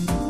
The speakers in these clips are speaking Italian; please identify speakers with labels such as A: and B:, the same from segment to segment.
A: you.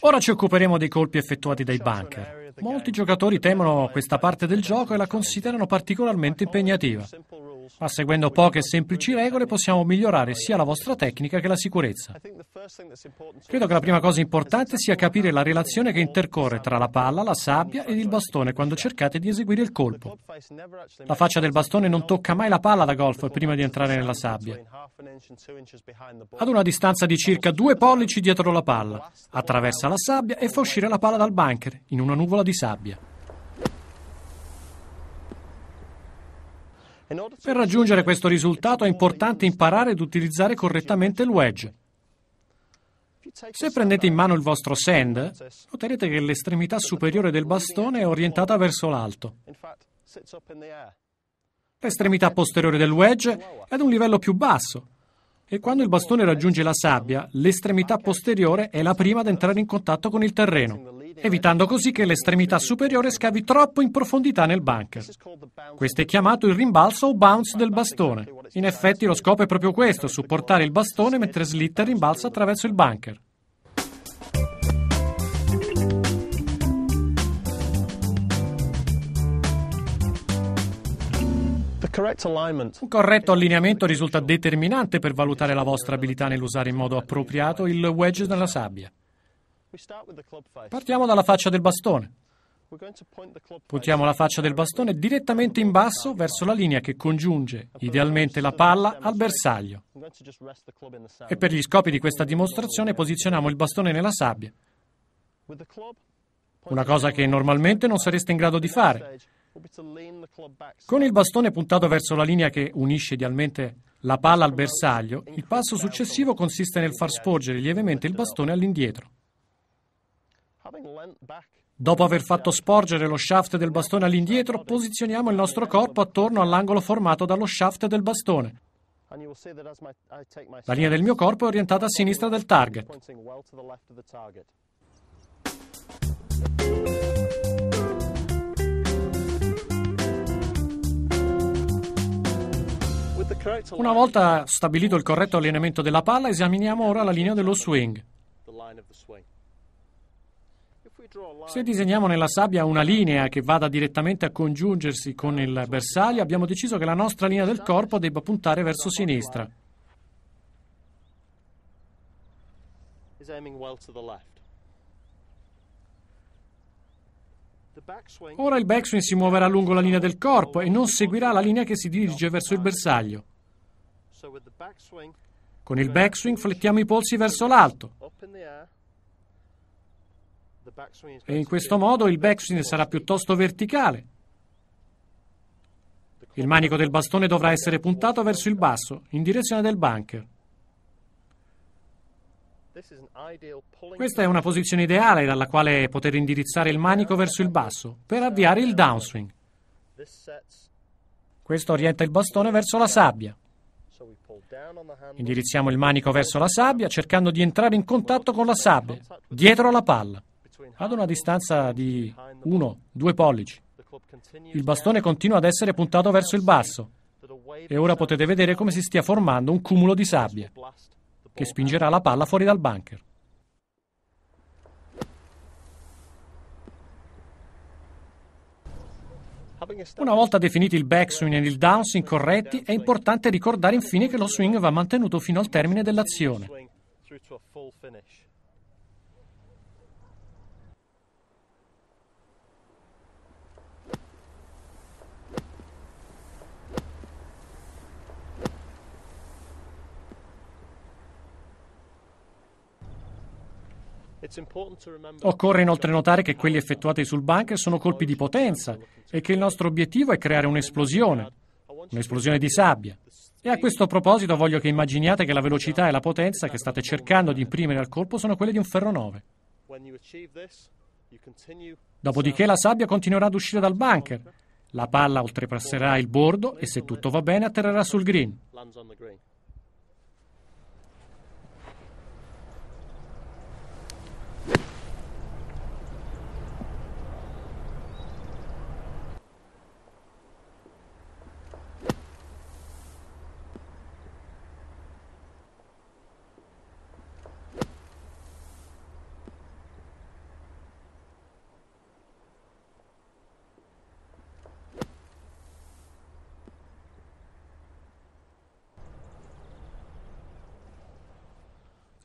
B: Ora ci occuperemo dei colpi effettuati dai bunker. Molti giocatori temono questa parte del gioco e la considerano particolarmente impegnativa ma seguendo poche e semplici regole possiamo migliorare sia la vostra tecnica che la sicurezza. Credo che la prima cosa importante sia capire la relazione che intercorre tra la palla, la sabbia ed il bastone quando cercate di eseguire il colpo. La faccia del bastone non tocca mai la palla da golf prima di entrare nella sabbia. Ad una distanza di circa due pollici dietro la palla, attraversa la sabbia e fa uscire la palla dal bunker in una nuvola di sabbia. Per raggiungere questo risultato è importante imparare ad utilizzare correttamente il wedge. Se prendete in mano il vostro sand, noterete che l'estremità superiore del bastone è orientata verso l'alto. L'estremità posteriore del wedge è ad un livello più basso e quando il bastone raggiunge la sabbia, l'estremità posteriore è la prima ad entrare in contatto con il terreno evitando così che l'estremità superiore scavi troppo in profondità nel bunker. Questo è chiamato il rimbalzo o bounce del bastone. In effetti lo scopo è proprio questo, supportare il bastone mentre Slitter rimbalza attraverso il bunker.
A: Un
B: corretto allineamento risulta determinante per valutare la vostra abilità nell'usare in modo appropriato il wedge nella sabbia. Partiamo dalla faccia del bastone. Puntiamo la faccia del bastone direttamente in basso verso la linea che congiunge idealmente la palla al bersaglio. E per gli scopi di questa dimostrazione posizioniamo il bastone nella sabbia. Una cosa che normalmente non sareste in grado di fare. Con il bastone puntato verso la linea che unisce idealmente la palla al bersaglio, il passo successivo consiste nel far sporgere lievemente il bastone all'indietro. Dopo aver fatto sporgere lo shaft del bastone all'indietro, posizioniamo il nostro corpo attorno all'angolo formato dallo shaft del bastone.
A: La linea del mio corpo è orientata a sinistra del target. Una volta
B: stabilito il corretto allineamento della palla, esaminiamo ora la linea dello swing. Se disegniamo nella sabbia una linea che vada direttamente a congiungersi con il bersaglio, abbiamo deciso che la nostra linea del corpo debba puntare verso sinistra. Ora il backswing si muoverà lungo la linea del corpo e non seguirà la linea che si dirige verso il bersaglio. Con il backswing flettiamo i polsi verso l'alto. E in questo modo il backswing sarà piuttosto verticale. Il manico del bastone dovrà essere puntato verso il basso, in direzione del bunker. Questa è una posizione ideale dalla quale poter indirizzare il manico verso il basso per avviare il downswing. Questo orienta il bastone verso la sabbia. Indirizziamo il manico verso la sabbia cercando di entrare in contatto con la sabbia, dietro alla palla ad una distanza di 1-2 pollici. Il bastone continua ad essere puntato verso il basso e ora potete vedere come si stia formando un cumulo di sabbie che spingerà la palla fuori dal bunker. Una volta definiti il backswing e il downswing corretti, è importante ricordare infine che lo swing va mantenuto fino al termine dell'azione.
A: Occorre inoltre notare che
B: quelli effettuati sul bunker sono colpi di potenza e che il nostro obiettivo è creare un'esplosione, un'esplosione di sabbia. E a questo proposito voglio che immaginiate che la velocità e la potenza che state cercando di imprimere al colpo sono quelle di un ferro 9. Dopodiché la sabbia continuerà ad uscire dal bunker. La palla oltrepasserà il bordo e se tutto va bene atterrerà sul green.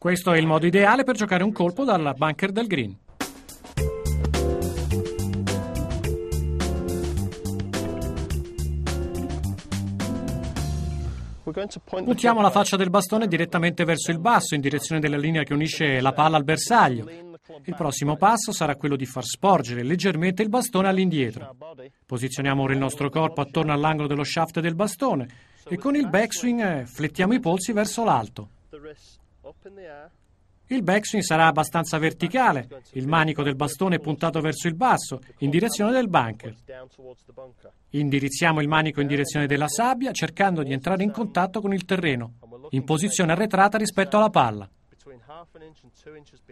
B: Questo è il modo ideale per giocare un colpo dal bunker del green. Puntiamo la faccia del bastone direttamente verso il basso, in direzione della linea che unisce la palla al bersaglio. Il prossimo passo sarà quello di far sporgere leggermente il bastone all'indietro. Posizioniamo ora il nostro corpo attorno all'angolo dello shaft del bastone e con il backswing eh, flettiamo i polsi verso l'alto. Il backswing sarà abbastanza verticale, il manico del bastone puntato verso il basso, in direzione del bunker. Indirizziamo il manico in direzione della sabbia cercando di entrare in contatto con il terreno, in posizione arretrata rispetto alla palla,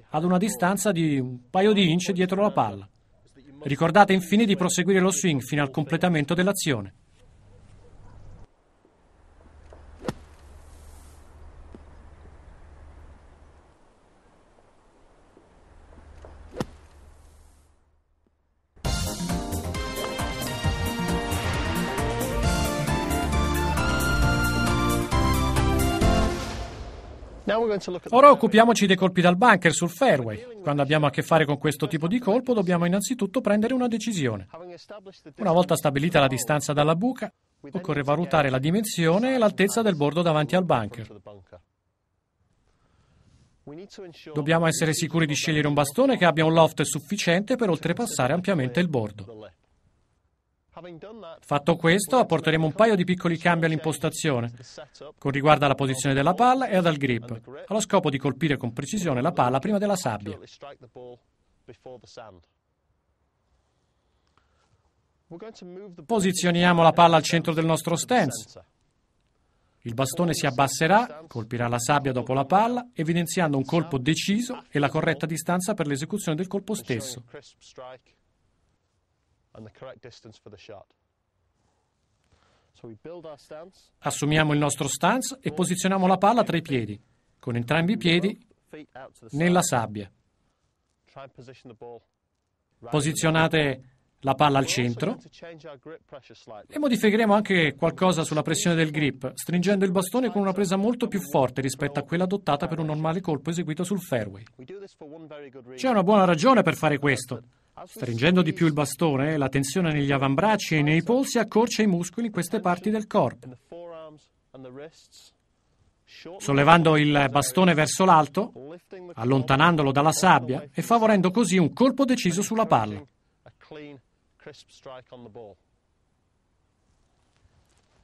B: ad una distanza di un paio di inch dietro la palla. Ricordate infine di proseguire lo swing fino al completamento dell'azione. Ora occupiamoci dei colpi dal bunker sul fairway. Quando abbiamo a che fare con questo tipo di colpo dobbiamo innanzitutto prendere una decisione. Una volta stabilita la distanza dalla buca, occorre valutare la dimensione e l'altezza del bordo davanti al bunker. Dobbiamo essere sicuri di scegliere un bastone che abbia un loft sufficiente per oltrepassare ampiamente il bordo. Fatto questo, apporteremo un paio di piccoli cambi all'impostazione con riguardo alla posizione della palla e al grip, allo scopo di colpire con precisione la palla prima della sabbia. Posizioniamo la palla al centro del nostro stance. Il bastone si abbasserà, colpirà la sabbia dopo la palla, evidenziando un colpo deciso e la corretta distanza per l'esecuzione del colpo stesso. Assumiamo il nostro stance e posizioniamo la palla tra i piedi, con entrambi i piedi nella sabbia.
A: Posizionate
B: la palla al centro e modificheremo anche qualcosa sulla pressione del grip, stringendo il bastone con una presa molto più forte rispetto a quella adottata per un normale colpo eseguito sul fairway. C'è una buona ragione per fare questo. Stringendo di più il bastone, la tensione negli avambracci e nei polsi accorcia i muscoli in queste parti del corpo. Sollevando il bastone verso l'alto, allontanandolo dalla sabbia e favorendo così un colpo deciso sulla palla.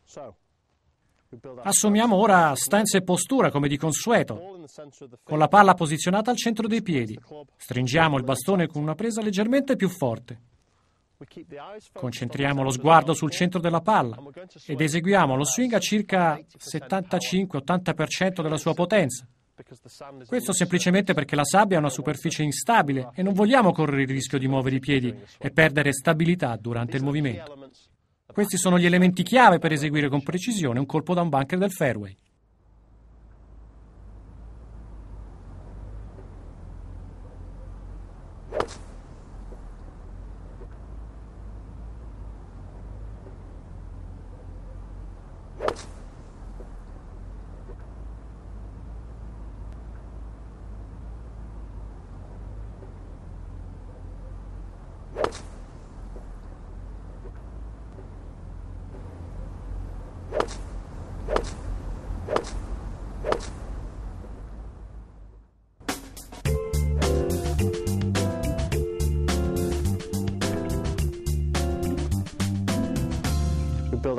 A: So, Assumiamo ora stanza e
B: postura come di consueto, con la palla posizionata al centro dei piedi. Stringiamo il bastone con una presa leggermente più forte. Concentriamo lo sguardo sul centro della palla ed eseguiamo lo swing a circa 75-80% della sua potenza. Questo semplicemente perché la sabbia è una superficie instabile e non vogliamo correre il rischio di muovere i piedi e perdere stabilità durante il movimento. Questi sono gli elementi chiave per eseguire con precisione un colpo da un bunker del fairway.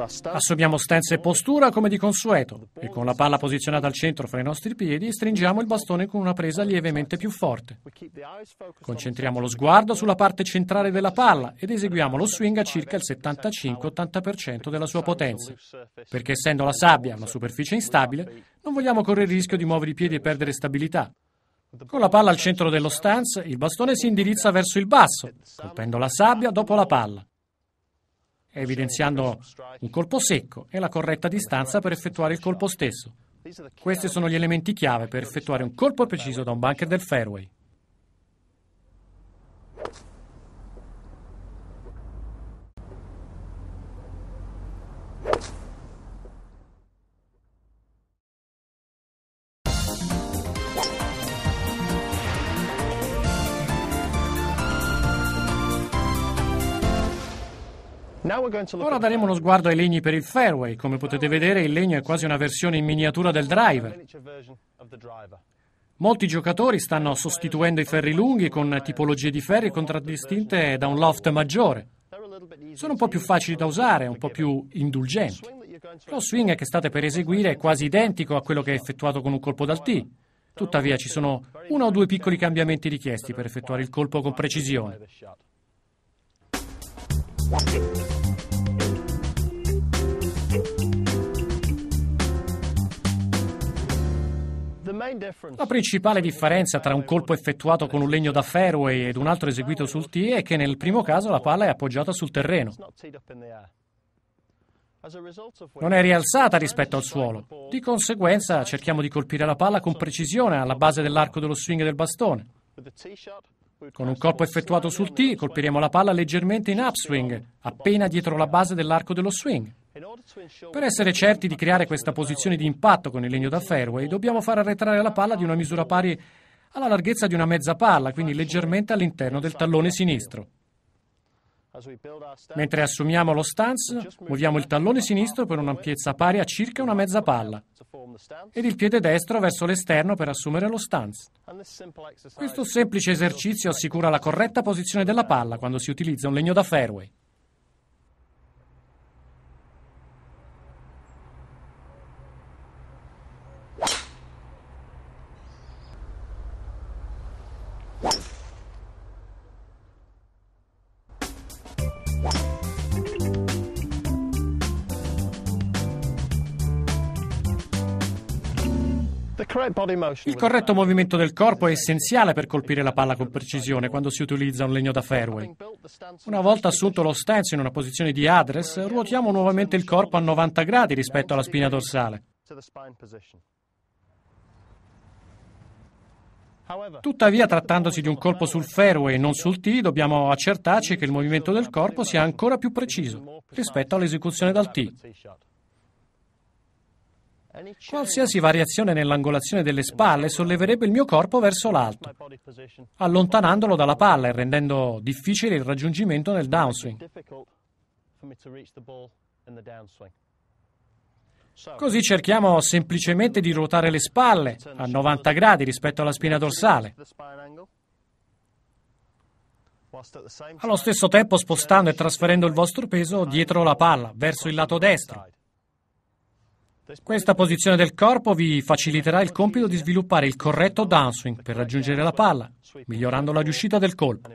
B: Assumiamo stanza e postura come di consueto e con la palla posizionata al centro fra i nostri piedi stringiamo il bastone con una presa lievemente più forte. Concentriamo lo sguardo sulla parte centrale della palla ed eseguiamo lo swing a circa il 75-80% della sua potenza. Perché essendo la sabbia una superficie instabile, non vogliamo correre il rischio di muovere i piedi e perdere stabilità. Con la palla al centro dello stance, il bastone si indirizza verso il basso, colpendo la sabbia dopo la palla evidenziando un colpo secco e la corretta distanza per effettuare il colpo stesso. Questi sono gli elementi chiave per effettuare un colpo preciso da un bunker del fairway. Ora daremo uno sguardo ai legni per il fairway. Come potete vedere, il legno è quasi una versione in miniatura del driver. Molti giocatori stanno sostituendo i ferri lunghi con tipologie di ferri contraddistinte da un loft maggiore. Sono un po' più facili da usare, un po' più indulgenti. Lo swing che state per eseguire è quasi identico a quello che è effettuato con un colpo dal tee. Tuttavia ci sono uno o due piccoli cambiamenti richiesti per effettuare il colpo con precisione. La principale differenza tra un colpo effettuato con un legno da fairway ed un altro eseguito sul tee è che nel primo caso la palla è appoggiata sul terreno. Non è rialzata rispetto al suolo. Di conseguenza cerchiamo di colpire la palla con precisione alla base dell'arco dello swing del bastone. Con un colpo effettuato sul tee colpiremo la palla leggermente in upswing, appena dietro la base dell'arco dello swing. Per essere certi di creare questa posizione di impatto con il legno da fairway, dobbiamo far arretrare la palla di una misura pari alla larghezza di una mezza palla, quindi leggermente all'interno del tallone sinistro. Mentre assumiamo lo stance, muoviamo il tallone sinistro per un'ampiezza pari a circa una mezza palla ed il piede destro verso l'esterno per assumere lo stance. Questo semplice esercizio assicura la corretta posizione della palla quando si utilizza un legno da fairway.
A: Il corretto
B: diciamo. movimento del corpo è essenziale per colpire la palla con precisione quando si utilizza un legno da fairway. Una volta assunto lo stance in una posizione di address, ruotiamo nuovamente il corpo a 90 gradi rispetto alla spina dorsale. Tuttavia, trattandosi di un colpo sul fairway e non sul tee, dobbiamo accertarci che il movimento del corpo sia ancora più preciso rispetto all'esecuzione dal tee. Qualsiasi variazione nell'angolazione delle spalle solleverebbe il mio corpo verso l'alto, allontanandolo dalla palla e rendendo difficile il raggiungimento nel downswing. Così cerchiamo semplicemente di ruotare le spalle a 90 gradi rispetto alla spina dorsale, allo stesso tempo spostando e trasferendo il vostro peso dietro la palla, verso il lato destro. Questa posizione del corpo vi faciliterà il compito di sviluppare il corretto downswing per raggiungere la palla, migliorando la riuscita del colpo.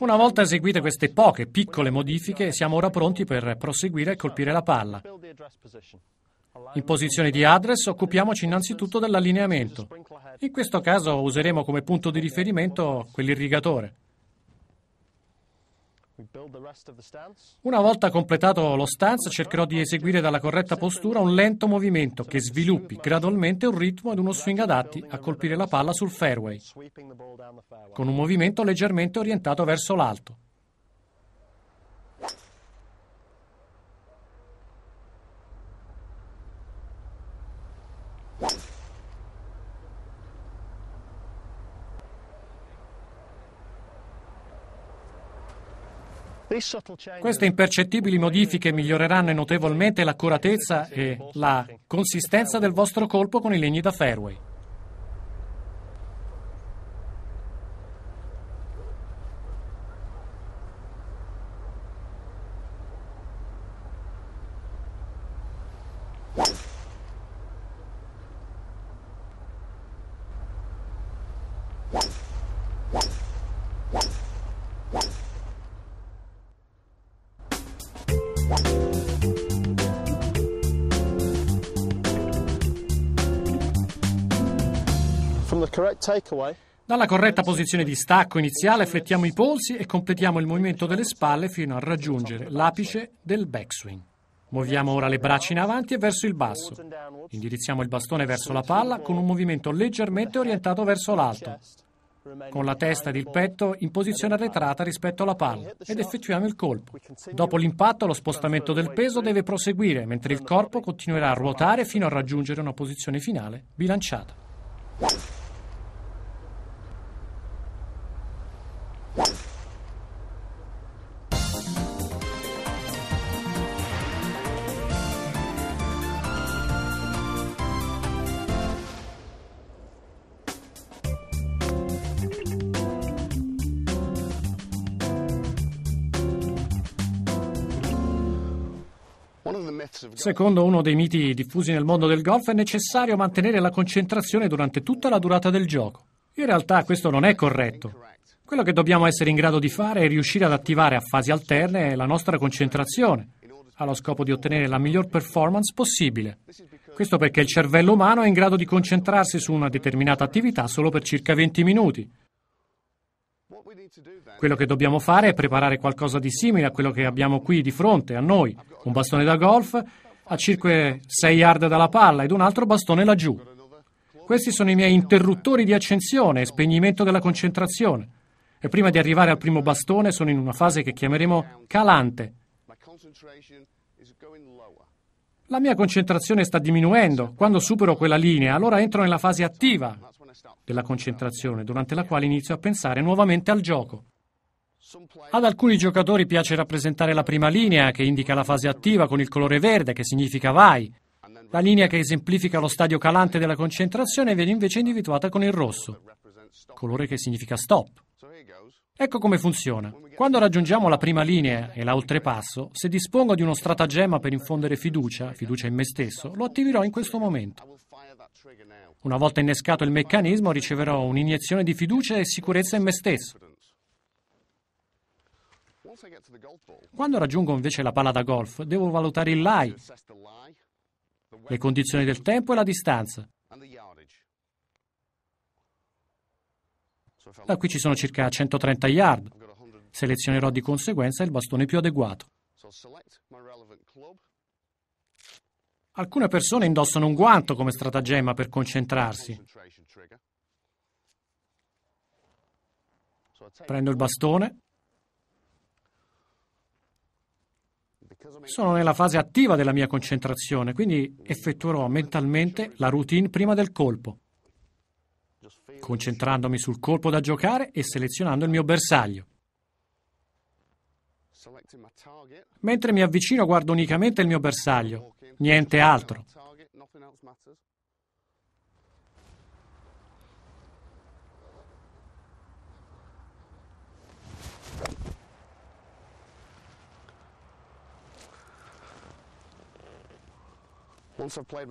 B: Una volta eseguite queste poche, piccole modifiche, siamo ora pronti per proseguire e colpire la palla. In posizione di address occupiamoci innanzitutto dell'allineamento. In questo caso useremo come punto di riferimento quell'irrigatore. Una volta completato lo stance cercherò di eseguire dalla corretta postura un lento movimento che sviluppi gradualmente un ritmo ed uno swing adatti a colpire la palla sul fairway, con un movimento leggermente orientato verso l'alto. Queste impercettibili modifiche miglioreranno notevolmente l'accuratezza e la consistenza del vostro colpo con i legni da fairway. Dalla corretta posizione di stacco iniziale flettiamo i polsi e completiamo il movimento delle spalle fino a raggiungere l'apice del backswing. Muoviamo ora le braccia in avanti e verso il basso. Indirizziamo il bastone verso la palla con un movimento leggermente orientato verso l'alto, con la testa ed il petto in posizione arretrata rispetto alla palla ed effettuiamo il colpo. Dopo l'impatto lo spostamento del peso deve proseguire mentre il corpo continuerà a ruotare fino a raggiungere una posizione finale bilanciata. Secondo uno dei miti diffusi nel mondo del golf è necessario mantenere la concentrazione durante tutta la durata del gioco. In realtà questo non è corretto. Quello che dobbiamo essere in grado di fare è riuscire ad attivare a fasi alterne la nostra concentrazione, allo scopo di ottenere la miglior performance possibile. Questo perché il cervello umano è in grado di concentrarsi su una determinata attività solo per circa 20 minuti. Quello che dobbiamo fare è preparare qualcosa di simile a quello che abbiamo qui di fronte a noi, un bastone da golf a circa 6 yard dalla palla ed un altro bastone laggiù. Questi sono i miei interruttori di accensione e spegnimento della concentrazione. E prima di arrivare al primo bastone sono in una fase che chiameremo calante. La mia concentrazione sta diminuendo. Quando supero quella linea, allora entro nella fase attiva della concentrazione, durante la quale inizio a pensare nuovamente al gioco. Ad alcuni giocatori piace rappresentare la prima linea che indica la fase attiva con il colore verde che significa vai. La linea che esemplifica lo stadio calante della concentrazione viene invece individuata con il rosso, colore che significa stop. Ecco come funziona. Quando raggiungiamo la prima linea e la oltrepasso, se dispongo di uno stratagemma per infondere fiducia, fiducia in me stesso, lo attiverò in questo momento. Una volta innescato il meccanismo riceverò un'iniezione di fiducia e sicurezza in me stesso. Quando raggiungo invece la palla da golf, devo valutare il lie, le condizioni del tempo e la distanza. Da qui ci sono circa 130 yard. Selezionerò di conseguenza il bastone più adeguato. Alcune persone indossano un guanto come stratagemma per concentrarsi. Prendo il bastone, Sono nella fase attiva della mia concentrazione, quindi effettuerò mentalmente la routine prima del colpo, concentrandomi sul colpo da giocare e selezionando il mio bersaglio. Mentre mi avvicino guardo unicamente il mio bersaglio, niente altro.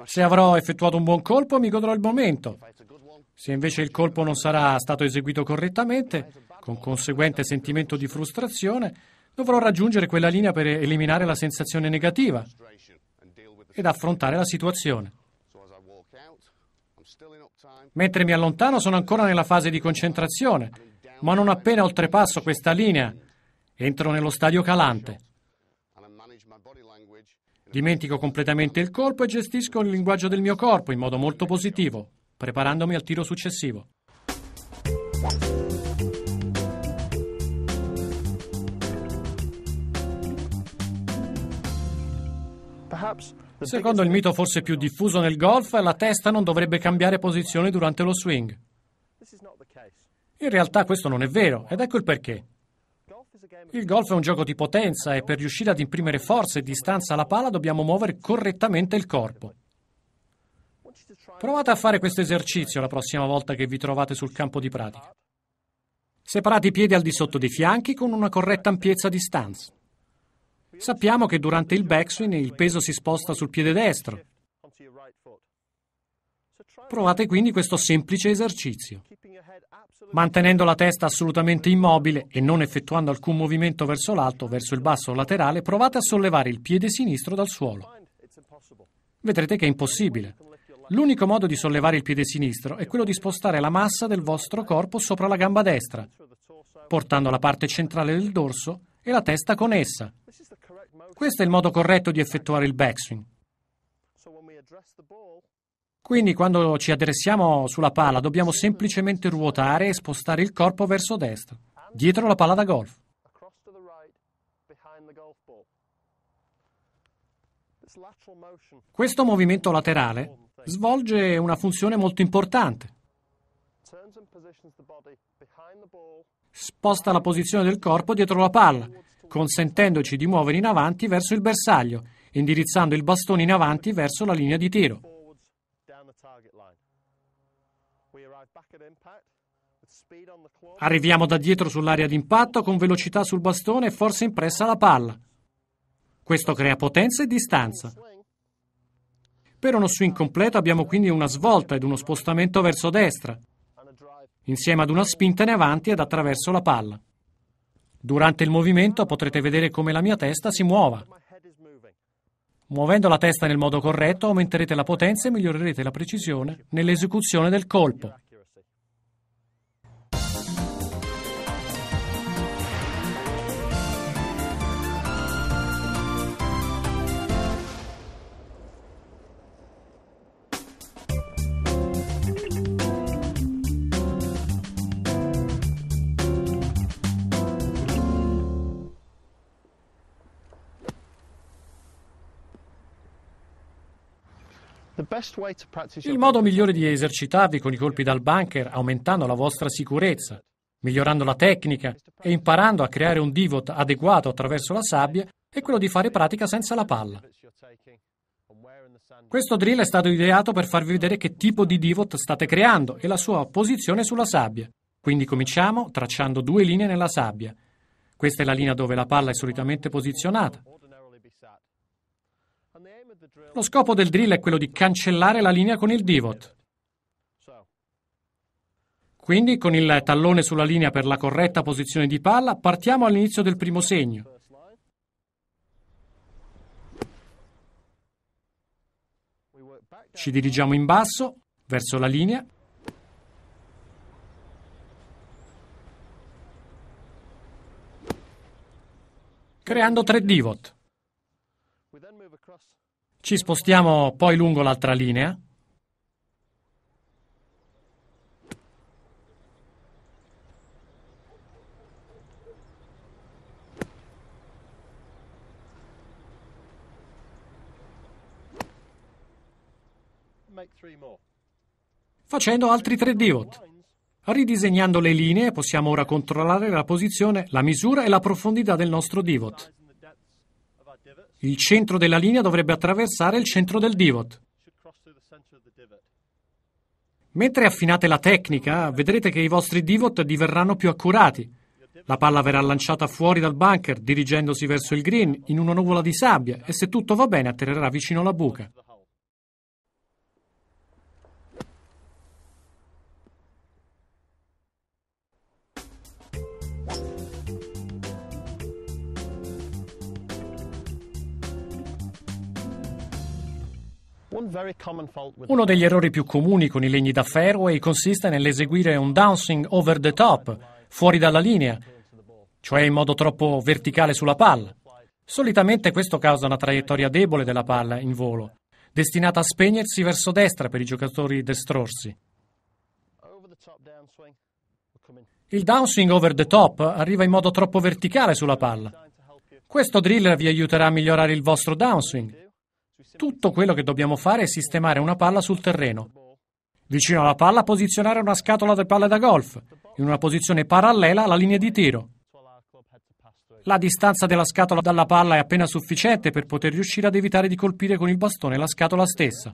B: Se avrò effettuato un buon colpo, mi godrò il momento. Se invece il colpo non sarà stato eseguito correttamente, con conseguente sentimento di frustrazione, dovrò raggiungere quella linea per eliminare la sensazione negativa ed affrontare la situazione. Mentre mi allontano sono ancora nella fase di concentrazione, ma non appena oltrepasso questa linea, entro nello stadio calante. Dimentico completamente il colpo e gestisco il linguaggio del mio corpo in modo molto positivo, preparandomi al tiro successivo. Secondo il mito forse più diffuso nel golf, la testa non dovrebbe cambiare posizione durante lo swing. In realtà questo non è vero, ed ecco il perché. Il golf è un gioco di potenza e per riuscire ad imprimere forza e distanza alla pala dobbiamo muovere correttamente il corpo. Provate a fare questo esercizio la prossima volta che vi trovate sul campo di pratica. Separate i piedi al di sotto dei fianchi con una corretta ampiezza di stanza. Sappiamo che durante il backswing il peso si sposta sul piede destro Provate quindi questo semplice esercizio. Mantenendo la testa assolutamente immobile e non effettuando alcun movimento verso l'alto verso il basso o laterale, provate a sollevare il piede sinistro dal suolo. Vedrete che è impossibile. L'unico modo di sollevare il piede sinistro è quello di spostare la massa del vostro corpo sopra la gamba destra, portando la parte centrale del dorso e la testa con essa. Questo è il modo corretto di effettuare il backswing. Quindi quando ci adressiamo sulla palla dobbiamo semplicemente ruotare e spostare il corpo verso destra, dietro la palla da golf. Questo movimento laterale svolge una funzione molto importante. Sposta la posizione del corpo dietro la palla, consentendoci di muovere in avanti verso il bersaglio, indirizzando il bastone in avanti verso la linea di tiro. Arriviamo da dietro sull'area d'impatto con velocità sul bastone e forza impressa alla palla. Questo crea potenza e distanza. Per uno swing completo abbiamo quindi una svolta ed uno spostamento verso destra, insieme ad una spinta in avanti ed attraverso la palla. Durante il movimento potrete vedere come la mia testa si muova. Muovendo la testa nel modo corretto aumenterete la potenza e migliorerete la precisione nell'esecuzione del colpo. Il modo migliore di esercitarvi con i colpi dal bunker, aumentando la vostra sicurezza, migliorando la tecnica e imparando a creare un divot adeguato attraverso la sabbia, è quello di fare pratica senza la palla. Questo drill è stato ideato per farvi vedere che tipo di divot state creando e la sua posizione sulla sabbia. Quindi cominciamo tracciando due linee nella sabbia. Questa è la linea dove la palla è solitamente posizionata. Lo scopo del drill è quello di cancellare la linea con il divot. Quindi con il tallone sulla linea per la corretta posizione di palla partiamo all'inizio del primo segno. Ci dirigiamo in basso, verso la linea. creando tre divot. Ci spostiamo poi lungo l'altra linea. Facendo altri tre divot. Ridisegnando le linee possiamo ora controllare la posizione, la misura e la profondità del nostro divot. Il centro della linea dovrebbe attraversare il centro del divot. Mentre affinate la tecnica, vedrete che i vostri divot diverranno più accurati. La palla verrà lanciata fuori dal bunker, dirigendosi verso il green in una nuvola di sabbia e se tutto va bene atterrerà vicino alla buca. Uno degli errori più comuni con i legni da fairway consiste nell'eseguire un bouncing over the top, fuori dalla linea, cioè in modo troppo verticale sulla palla. Solitamente questo causa una traiettoria debole della palla in volo, destinata a spegnersi verso destra per i giocatori destrorsi. Il downswing over the top arriva in modo troppo verticale sulla palla. Questo driller vi aiuterà a migliorare il vostro downswing tutto quello che dobbiamo fare è sistemare una palla sul terreno. Vicino alla palla posizionare una scatola di palle da golf, in una posizione parallela alla linea di tiro. La distanza della scatola dalla palla è appena sufficiente per poter riuscire ad evitare di colpire con il bastone la scatola stessa.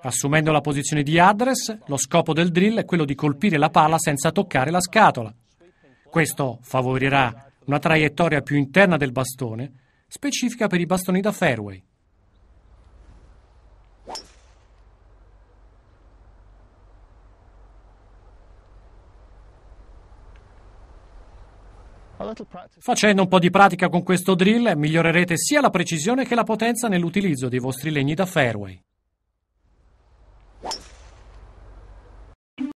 B: Assumendo la posizione di address, lo scopo del drill è quello di colpire la palla senza toccare la scatola. Questo favorirà una traiettoria più interna del bastone, specifica per i bastoni da fairway. Facendo un po' di pratica con questo drill migliorerete sia la precisione che la potenza nell'utilizzo dei vostri legni da fairway.